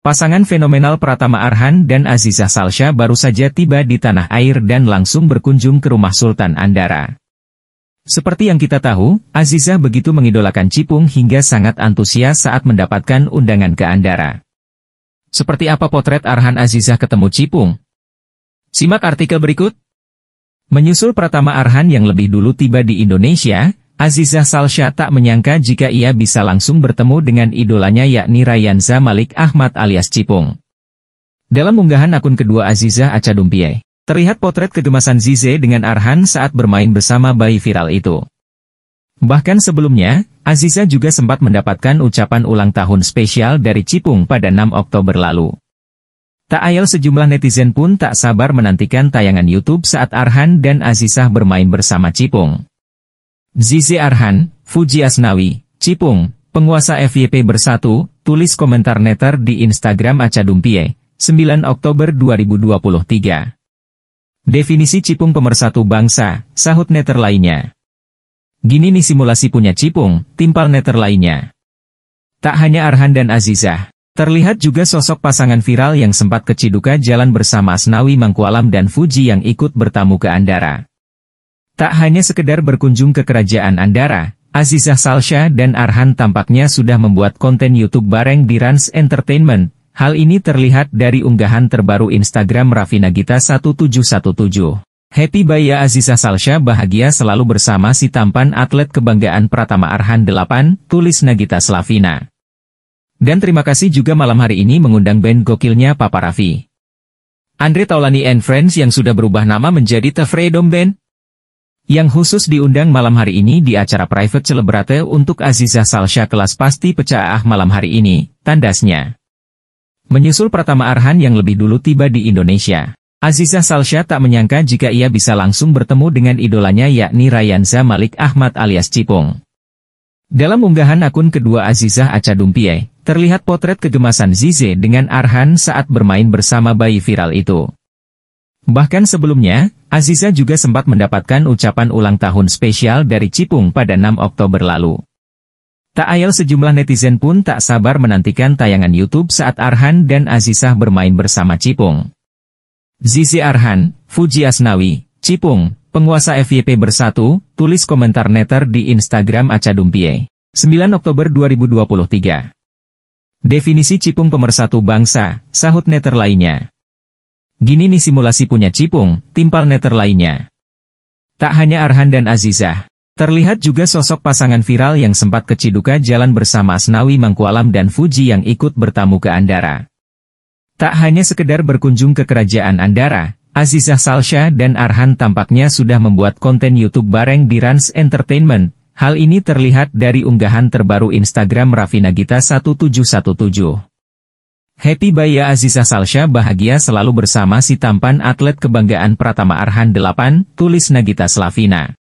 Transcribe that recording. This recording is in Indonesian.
Pasangan fenomenal Pratama Arhan dan Aziza Salsha baru saja tiba di tanah air dan langsung berkunjung ke rumah Sultan Andara. Seperti yang kita tahu, Aziza begitu mengidolakan Cipung hingga sangat antusias saat mendapatkan undangan ke Andara. Seperti apa potret Arhan Aziza ketemu Cipung? Simak artikel berikut. Menyusul Pratama Arhan yang lebih dulu tiba di Indonesia, Azizah Salsha tak menyangka jika ia bisa langsung bertemu dengan idolanya yakni Rayanza Malik Ahmad alias Cipung. Dalam unggahan akun kedua Azizah Acadumpie, terlihat potret kegemasan Zize dengan Arhan saat bermain bersama bayi viral itu. Bahkan sebelumnya, Aziza juga sempat mendapatkan ucapan ulang tahun spesial dari Cipung pada 6 Oktober lalu. Tak ayal sejumlah netizen pun tak sabar menantikan tayangan YouTube saat Arhan dan Azizah bermain bersama Cipung. Zizi Arhan, Fuji Asnawi, Cipung, penguasa FYP bersatu, tulis komentar netter di Instagram Aca Dumpie, 9 Oktober 2023. Definisi Cipung pemersatu bangsa, sahut netter lainnya. Gini nih simulasi punya Cipung, timpal netter lainnya. Tak hanya Arhan dan Azizah, terlihat juga sosok pasangan viral yang sempat keciduka jalan bersama Asnawi Mangkualam dan Fuji yang ikut bertamu ke Andara. Tak hanya sekedar berkunjung ke kerajaan Andara, Azizah Salsha dan Arhan tampaknya sudah membuat konten YouTube bareng di Rans Entertainment. Hal ini terlihat dari unggahan terbaru Instagram Raffi Nagita 1717. Happy Baya Azizah Salsha bahagia selalu bersama si tampan atlet kebanggaan Pratama Arhan 8, tulis Nagita Slavina. Dan terima kasih juga malam hari ini mengundang band gokilnya Papa Raffi. Andre Taulani and Friends yang sudah berubah nama menjadi The Freedom Band, yang khusus diundang malam hari ini di acara private celebrate untuk Azizah Salsha kelas pasti pecah ah malam hari ini, tandasnya. Menyusul pertama Arhan yang lebih dulu tiba di Indonesia. Azizah Salsha tak menyangka jika ia bisa langsung bertemu dengan idolanya yakni Rayanza Malik Ahmad alias Cipung. Dalam unggahan akun kedua Azizah Aca Dumpie, terlihat potret kegemasan Zize dengan Arhan saat bermain bersama bayi viral itu. Bahkan sebelumnya, Aziza juga sempat mendapatkan ucapan ulang tahun spesial dari Cipung pada 6 Oktober lalu. Tak ayal sejumlah netizen pun tak sabar menantikan tayangan YouTube saat Arhan dan Aziza bermain bersama Cipung. Zizi Arhan, Fuji Asnawi, Cipung, penguasa FYP bersatu, tulis komentar netter di Instagram Acadumpie, 9 Oktober 2023 Definisi Cipung pemersatu bangsa, sahut netter lainnya. Gini nih simulasi punya Cipung, tim Palneter lainnya. Tak hanya Arhan dan Azizah, terlihat juga sosok pasangan viral yang sempat keciduka jalan bersama Asnawi Mangkualam dan Fuji yang ikut bertamu ke Andara. Tak hanya sekedar berkunjung ke kerajaan Andara, Azizah Salsha dan Arhan tampaknya sudah membuat konten YouTube bareng di Rans Entertainment, Hal ini terlihat dari unggahan terbaru Instagram Raffi Nagita 1717. Happy Baya Aziza Salsha bahagia selalu bersama si tampan atlet kebanggaan Pratama Arhan 8, tulis Nagita Slavina.